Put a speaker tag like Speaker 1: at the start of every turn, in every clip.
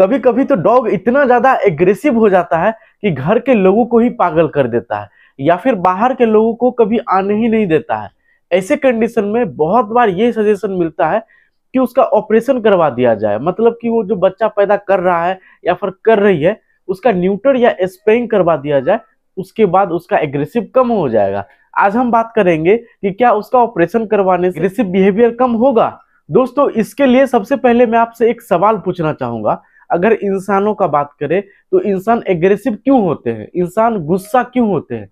Speaker 1: कभी कभी तो डॉग इतना ज्यादा एग्रेसिव हो जाता है कि घर के लोगों को ही पागल कर देता है या फिर बाहर के लोगों को कभी आने ही नहीं देता है ऐसे कंडीशन में बहुत बार ये सजेशन मिलता है कि उसका ऑपरेशन करवा दिया जाए मतलब कि वो जो बच्चा पैदा कर रहा है या फिर कर रही है उसका न्यूटर या स्पेइंग करवा दिया जाए उसके बाद उसका एग्रेसिव कम हो जाएगा आज हम बात करेंगे कि क्या उसका ऑपरेशन करवाने से एग्रेसिव बिहेवियर कम होगा दोस्तों इसके लिए सबसे पहले मैं आपसे एक सवाल पूछना चाहूंगा अगर इंसानों का बात करें तो इंसान एग्रेसिव क्यों होते हैं इंसान गुस्सा क्यों होते हैं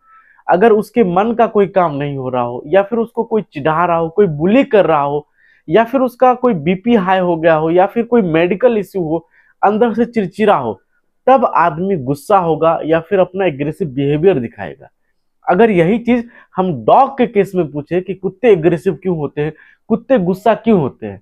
Speaker 1: अगर उसके मन का कोई काम नहीं हो रहा हो या फिर उसको कोई चिढ़ा रहा हो कोई बुली कर रहा हो या फिर उसका कोई बीपी हाई हो गया हो या फिर कोई मेडिकल इश्यू हो अंदर से चिड़चिड़ा हो तब आदमी गुस्सा होगा या फिर अपना एग्रेसिव बिहेवियर दिखाएगा अगर यही चीज हम डॉग के केस में पूछे कि कुत्ते एग्रेसिव क्यों होते हैं कुत्ते गुस्सा क्यों होते हैं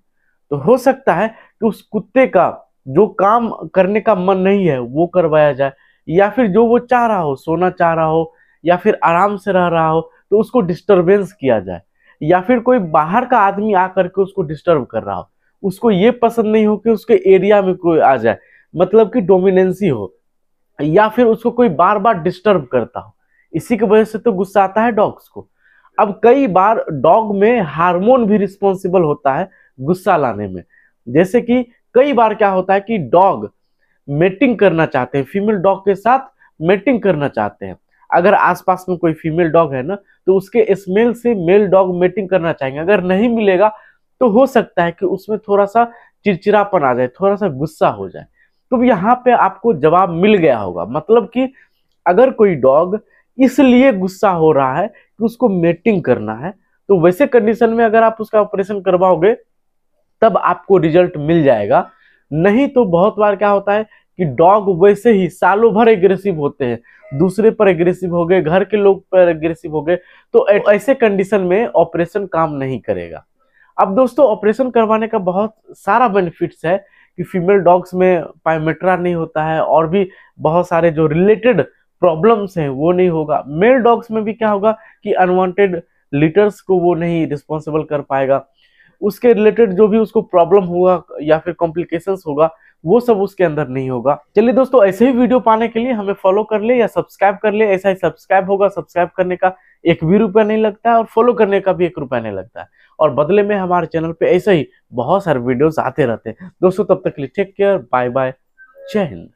Speaker 1: तो हो सकता है कि उस कुत्ते का जो काम करने का मन नहीं है वो करवाया जाए या फिर जो वो चाह रहा हो सोना चाह रहा हो या फिर आराम से रह रहा हो तो उसको डिस्टर्बेंस किया जाए या फिर कोई बाहर का आदमी आकर के उसको डिस्टर्ब कर रहा हो उसको ये पसंद नहीं हो कि उसके एरिया में कोई आ जाए मतलब कि डोमिनेंसी हो या फिर उसको कोई बार बार डिस्टर्ब करता हो इसी की वजह से तो गुस्सा आता है डॉग्स को अब कई बार डॉग में हार्मोन भी रिस्पॉन्सिबल होता है गुस्सा लाने में जैसे कि कई बार क्या होता है कि डॉग मेटिंग करना चाहते हैं फीमेल डॉग के साथ मेटिंग करना चाहते हैं अगर आसपास में कोई फीमेल डॉग है ना तो उसके स्मेल से मेल डॉग मेटिंग करना चाहेंगे अगर नहीं मिलेगा तो हो सकता है कि उसमें थोड़ा सा चिड़चिड़ापन आ जाए थोड़ा सा गुस्सा हो जाए तो यहाँ पे आपको जवाब मिल गया होगा मतलब कि अगर कोई डॉग इसलिए गुस्सा हो रहा है कि उसको मेटिंग करना है तो वैसे कंडीशन में अगर आप उसका ऑपरेशन करवाओगे तब आपको रिजल्ट मिल जाएगा नहीं तो बहुत बार क्या होता है कि डॉग वैसे ही सालों भर एग्रेसिव होते हैं दूसरे पर एग्रेसिव हो गए घर के लोग पर एग्रेसिव हो गए तो ऐसे कंडीशन में ऑपरेशन काम नहीं करेगा अब दोस्तों ऑपरेशन करवाने का बहुत सारा बेनिफिट्स है कि फीमेल डॉग्स में पायोमेट्रा नहीं होता है और भी बहुत सारे जो रिलेटेड प्रॉब्लम्स हैं वो नहीं होगा मेल डॉग्स में भी क्या होगा कि अनवांटेड लीटर्स को वो नहीं रिस्पॉन्सिबल कर पाएगा उसके रिलेटेड जो भी उसको प्रॉब्लम होगा या फिर कॉम्प्लिकेशंस होगा वो सब उसके अंदर नहीं होगा चलिए दोस्तों ऐसे ही वीडियो पाने के लिए हमें फॉलो कर ले या सब्सक्राइब कर ले ऐसा ही सब्सक्राइब होगा सब्सक्राइब करने का एक भी रुपया नहीं लगता है और फॉलो करने का भी एक रुपया नहीं लगता है और बदले में हमारे चैनल पे ऐसे ही बहुत सारे वीडियोस आते रहते हैं दोस्तों तब तक के लिए टेक केयर बाय बाय जय हिंद